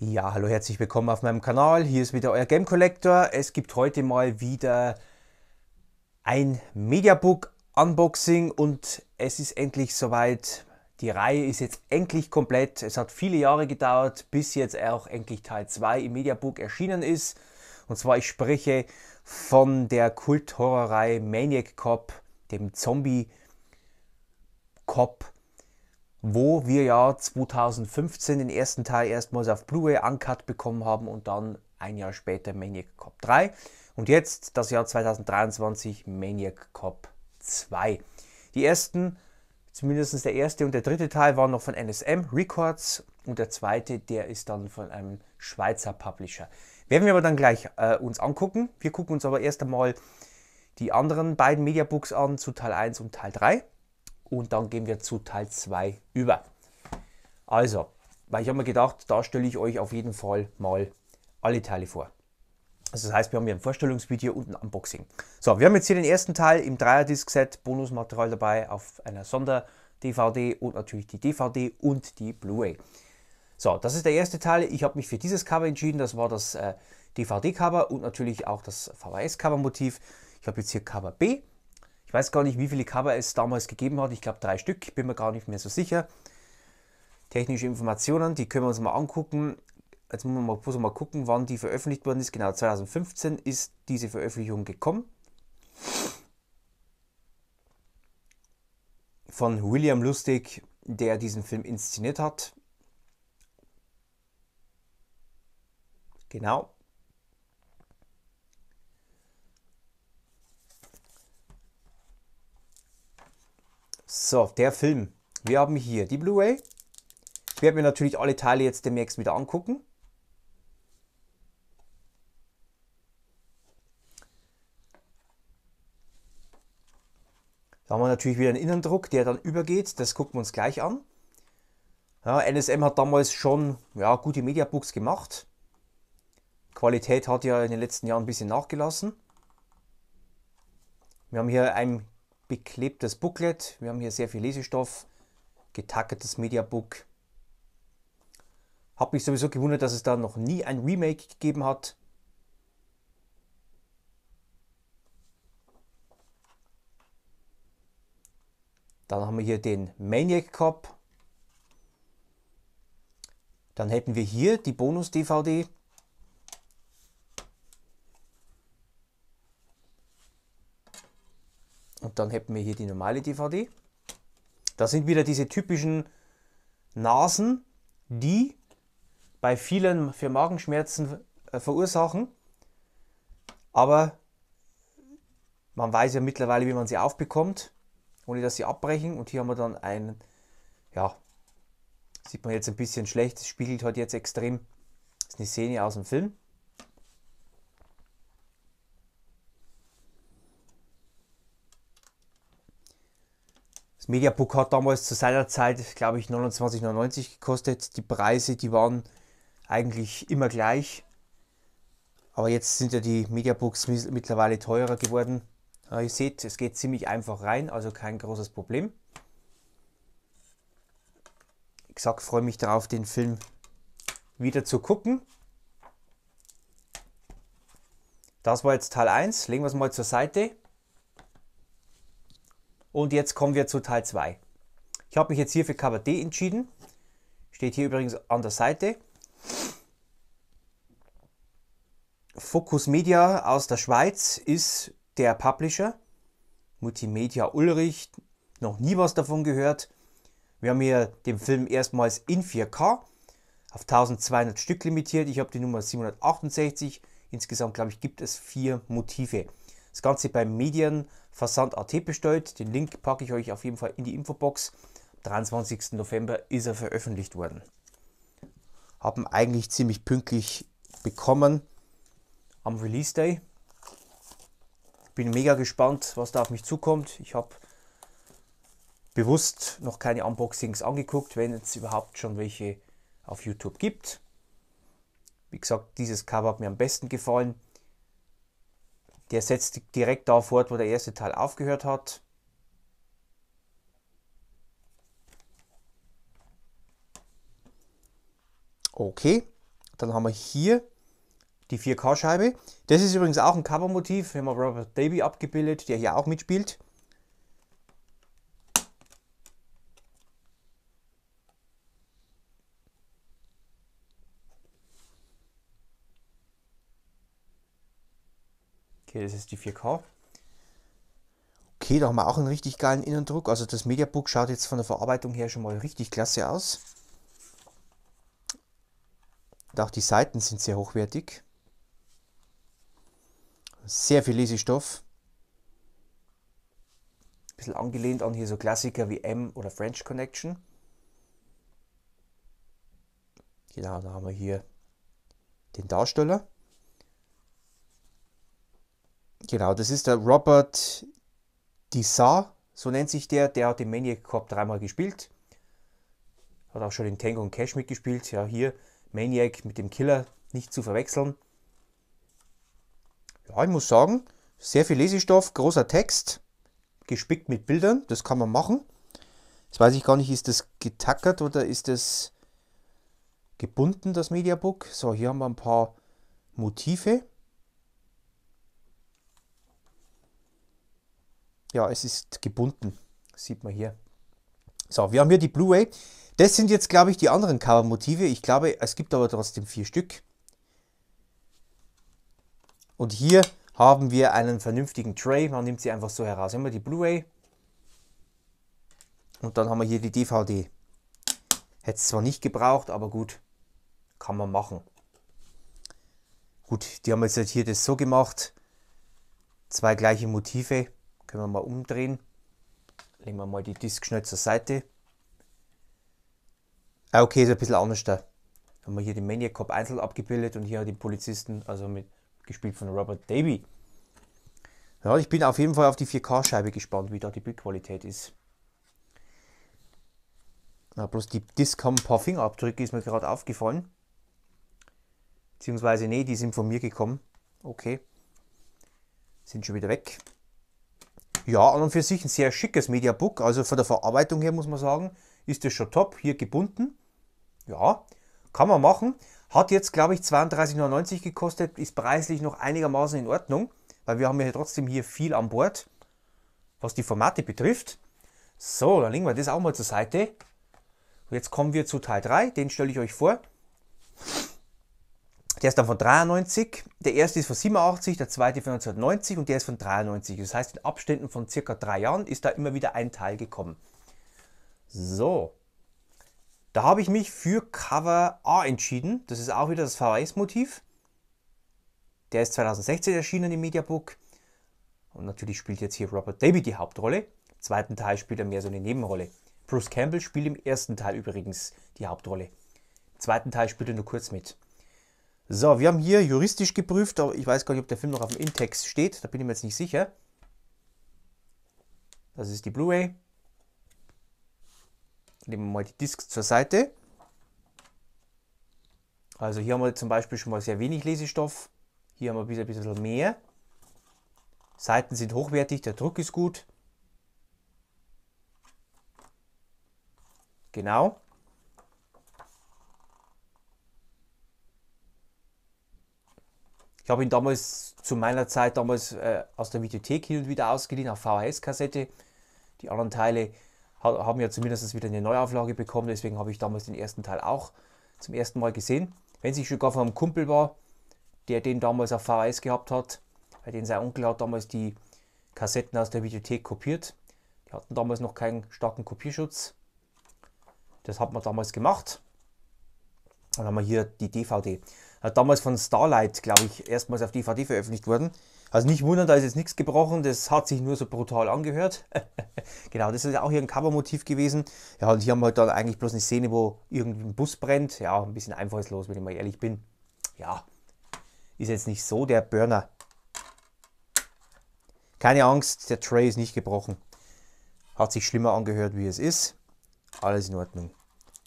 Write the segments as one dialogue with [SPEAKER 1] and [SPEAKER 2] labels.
[SPEAKER 1] Ja, hallo, herzlich willkommen auf meinem Kanal. Hier ist wieder euer Game Collector. Es gibt heute mal wieder ein Mediabook Unboxing und es ist endlich soweit. Die Reihe ist jetzt endlich komplett. Es hat viele Jahre gedauert, bis jetzt auch endlich Teil 2 im Mediabook erschienen ist. Und zwar, ich spreche von der Kulthorrerei Maniac Cop, dem Zombie Cop, wo wir ja 2015 den ersten Teil erstmals auf Blu-ray uncut bekommen haben und dann ein Jahr später Maniac Cop 3 und jetzt das Jahr 2023 Maniac Cop 2. Die ersten, zumindest der erste und der dritte Teil waren noch von NSM Records und der zweite, der ist dann von einem Schweizer Publisher. Werden wir aber dann gleich äh, uns angucken. Wir gucken uns aber erst einmal die anderen beiden Mediabooks an, zu Teil 1 und Teil 3. Und dann gehen wir zu Teil 2 über. Also, weil ich habe mir gedacht, da stelle ich euch auf jeden Fall mal alle Teile vor. Also das heißt, wir haben hier ein Vorstellungsvideo und ein Unboxing. So, wir haben jetzt hier den ersten Teil im Dreier-Disc-Set, Bonusmaterial dabei auf einer Sonder-DVD und natürlich die DVD und die Blu-ray. So, das ist der erste Teil. Ich habe mich für dieses Cover entschieden. Das war das äh, DVD-Cover und natürlich auch das VHS-Cover-Motiv. Ich habe jetzt hier Cover B. Ich weiß gar nicht, wie viele Cover es damals gegeben hat. Ich glaube drei Stück, ich bin mir gar nicht mehr so sicher. Technische Informationen, die können wir uns mal angucken. Jetzt muss man mal, muss man mal gucken, wann die veröffentlicht worden ist. Genau, 2015 ist diese Veröffentlichung gekommen. Von William Lustig, der diesen Film inszeniert hat. Genau. So, der Film. Wir haben hier die Blu-ray. Ich werde mir natürlich alle Teile jetzt demnächst wieder angucken. Da haben wir natürlich wieder einen Innendruck, der dann übergeht. Das gucken wir uns gleich an. Ja, NSM hat damals schon ja, gute Mediabooks gemacht. Qualität hat ja in den letzten Jahren ein bisschen nachgelassen. Wir haben hier ein beklebtes Booklet, wir haben hier sehr viel Lesestoff, getackertes Mediabook. Habe mich sowieso gewundert, dass es da noch nie ein Remake gegeben hat. Dann haben wir hier den Maniac Cop. Dann hätten wir hier die Bonus-DVD. Dann hätten wir hier die normale DVD. Da sind wieder diese typischen Nasen, die bei vielen für Magenschmerzen äh, verursachen. Aber man weiß ja mittlerweile, wie man sie aufbekommt, ohne dass sie abbrechen. Und hier haben wir dann einen, ja, sieht man jetzt ein bisschen schlecht, es spiegelt halt jetzt extrem. Das ist eine Szene aus dem Film. Mediabook hat damals zu seiner Zeit, glaube ich, 29,99 gekostet. Die Preise, die waren eigentlich immer gleich. Aber jetzt sind ja die Mediabooks mittlerweile teurer geworden. Aber ihr seht, es geht ziemlich einfach rein, also kein großes Problem. Wie gesagt, freue mich darauf, den Film wieder zu gucken. Das war jetzt Teil 1. Legen wir es mal zur Seite. Und jetzt kommen wir zu Teil 2. Ich habe mich jetzt hier für Cover D entschieden. Steht hier übrigens an der Seite. Focus Media aus der Schweiz ist der Publisher. Multimedia Ulrich, noch nie was davon gehört. Wir haben hier den Film erstmals in 4K auf 1200 Stück limitiert. Ich habe die Nummer 768. Insgesamt, glaube ich, gibt es vier Motive. Das Ganze beim Medienversand.at bestellt. Den Link packe ich euch auf jeden Fall in die Infobox. Am 23. November ist er veröffentlicht worden. Haben eigentlich ziemlich pünktlich bekommen am Release Day. Bin mega gespannt, was da auf mich zukommt. Ich habe bewusst noch keine Unboxings angeguckt, wenn es überhaupt schon welche auf YouTube gibt. Wie gesagt, dieses Cover hat mir am besten gefallen. Der setzt direkt da fort, wo der erste Teil aufgehört hat. Okay, dann haben wir hier die 4K-Scheibe. Das ist übrigens auch ein Covermotiv, wir haben Robert Davy abgebildet, der hier auch mitspielt. Okay, das ist die 4K. Okay, da haben wir auch einen richtig geilen Innendruck. Also das Mediabook schaut jetzt von der Verarbeitung her schon mal richtig klasse aus. Und auch die Seiten sind sehr hochwertig. Sehr viel Lesestoff. Ein bisschen angelehnt an hier so Klassiker wie M oder French Connection. Genau, da haben wir hier den Darsteller. Genau, das ist der Robert Dissar, so nennt sich der, der hat den Maniac Cop dreimal gespielt. Hat auch schon in Tango und Cash mitgespielt. Ja, hier Maniac mit dem Killer nicht zu verwechseln. Ja, ich muss sagen, sehr viel Lesestoff, großer Text, gespickt mit Bildern, das kann man machen. Jetzt weiß ich gar nicht, ist das getackert oder ist das gebunden, das Mediabook? So, hier haben wir ein paar Motive. ja, es ist gebunden. sieht man hier. So, wir haben hier die Blu-ray. Das sind jetzt, glaube ich, die anderen Cover-Motive. Ich glaube, es gibt aber trotzdem vier Stück. Und hier haben wir einen vernünftigen Tray. Man nimmt sie einfach so heraus. Haben wir die Blu-ray. Und dann haben wir hier die DVD. Hätte es zwar nicht gebraucht, aber gut. Kann man machen. Gut, die haben jetzt hier das so gemacht. Zwei gleiche Motive. Können wir mal umdrehen. Legen wir mal die Disk schnell zur Seite. Ah, okay, ist ein bisschen anders da. Haben wir hier den Maniac Cop einzeln abgebildet und hier den Polizisten, also mit gespielt von Robert Davy. Ja, ich bin auf jeden Fall auf die 4K-Scheibe gespannt, wie da die Bildqualität ist. Ja, bloß die Disc haben ein paar Fingerabdrücke, ist mir gerade aufgefallen. Beziehungsweise, nee, die sind von mir gekommen. Okay. Sind schon wieder weg. Ja, an und für sich ein sehr schickes Mediabook. Also von der Verarbeitung her muss man sagen, ist das schon top. Hier gebunden. Ja, kann man machen. Hat jetzt, glaube ich, 32,99 gekostet. Ist preislich noch einigermaßen in Ordnung, weil wir haben ja trotzdem hier viel an Bord, was die Formate betrifft. So, dann legen wir das auch mal zur Seite. Jetzt kommen wir zu Teil 3. Den stelle ich euch vor. Der ist dann von 93, der erste ist von 87, der zweite von 1990 und der ist von 93. Das heißt, in Abständen von circa drei Jahren ist da immer wieder ein Teil gekommen. So, da habe ich mich für Cover A entschieden. Das ist auch wieder das VHS-Motiv. Der ist 2016 erschienen im Mediabook. Und natürlich spielt jetzt hier Robert David die Hauptrolle. Im zweiten Teil spielt er mehr so eine Nebenrolle. Bruce Campbell spielt im ersten Teil übrigens die Hauptrolle. Im zweiten Teil spielt er nur kurz mit. So, wir haben hier juristisch geprüft, aber ich weiß gar nicht, ob der Film noch auf dem Intex steht. Da bin ich mir jetzt nicht sicher. Das ist die Blu-ray. Nehmen wir mal die Discs zur Seite. Also hier haben wir zum Beispiel schon mal sehr wenig Lesestoff. Hier haben wir ein bisschen mehr. Seiten sind hochwertig, der Druck ist gut. Genau. Ich habe ihn damals zu meiner Zeit damals äh, aus der Videothek hin und wieder ausgeliehen, auf VHS-Kassette. Die anderen Teile ha haben ja zumindest wieder eine Neuauflage bekommen, deswegen habe ich damals den ersten Teil auch zum ersten Mal gesehen. Wenn es nicht sogar von einem Kumpel war, der den damals auf VHS gehabt hat, bei den sein Onkel hat damals die Kassetten aus der Videothek kopiert. Die hatten damals noch keinen starken Kopierschutz. Das hat man damals gemacht. Dann haben wir hier die DVD damals von Starlight, glaube ich, erstmals auf DVD veröffentlicht worden. Also nicht wundern, da ist jetzt nichts gebrochen, das hat sich nur so brutal angehört. genau, das ist ja auch hier ein Covermotiv gewesen. Ja, und hier haben wir halt dann eigentlich bloß eine Szene, wo irgendwie ein Bus brennt. Ja, ein bisschen einfallslos, wenn ich mal ehrlich bin. Ja, ist jetzt nicht so der Burner. Keine Angst, der Tray ist nicht gebrochen. Hat sich schlimmer angehört, wie es ist. Alles in Ordnung.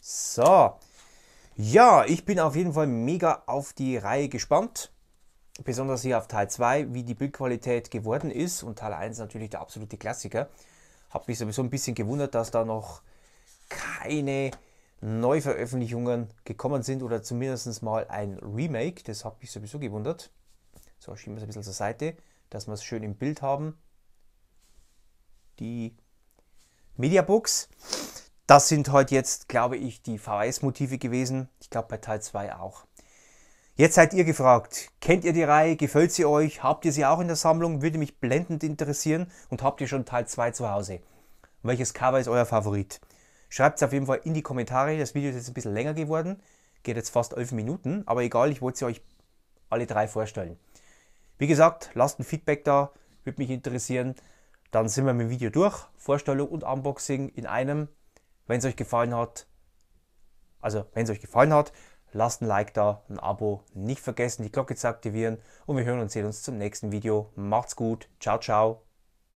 [SPEAKER 1] So, ja, ich bin auf jeden Fall mega auf die Reihe gespannt. Besonders hier auf Teil 2, wie die Bildqualität geworden ist. Und Teil 1 natürlich der absolute Klassiker. Habe mich sowieso ein bisschen gewundert, dass da noch keine Neuveröffentlichungen gekommen sind oder zumindest mal ein Remake. Das habe ich sowieso gewundert. So, schieben wir es ein bisschen zur Seite, dass wir es schön im Bild haben. Die Mediabox. Das sind heute jetzt, glaube ich, die VHS-Motive gewesen. Ich glaube bei Teil 2 auch. Jetzt seid ihr gefragt, kennt ihr die Reihe, gefällt sie euch, habt ihr sie auch in der Sammlung, würde mich blendend interessieren und habt ihr schon Teil 2 zu Hause? Welches Cover ist euer Favorit? Schreibt es auf jeden Fall in die Kommentare, das Video ist jetzt ein bisschen länger geworden, geht jetzt fast 11 Minuten, aber egal, ich wollte sie euch alle drei vorstellen. Wie gesagt, lasst ein Feedback da, würde mich interessieren. Dann sind wir mit dem Video durch, Vorstellung und Unboxing in einem. Wenn es euch gefallen hat, also wenn es euch gefallen hat, lasst ein Like da, ein Abo, nicht vergessen die Glocke zu aktivieren und wir hören und sehen uns zum nächsten Video. Macht's gut, ciao, ciao.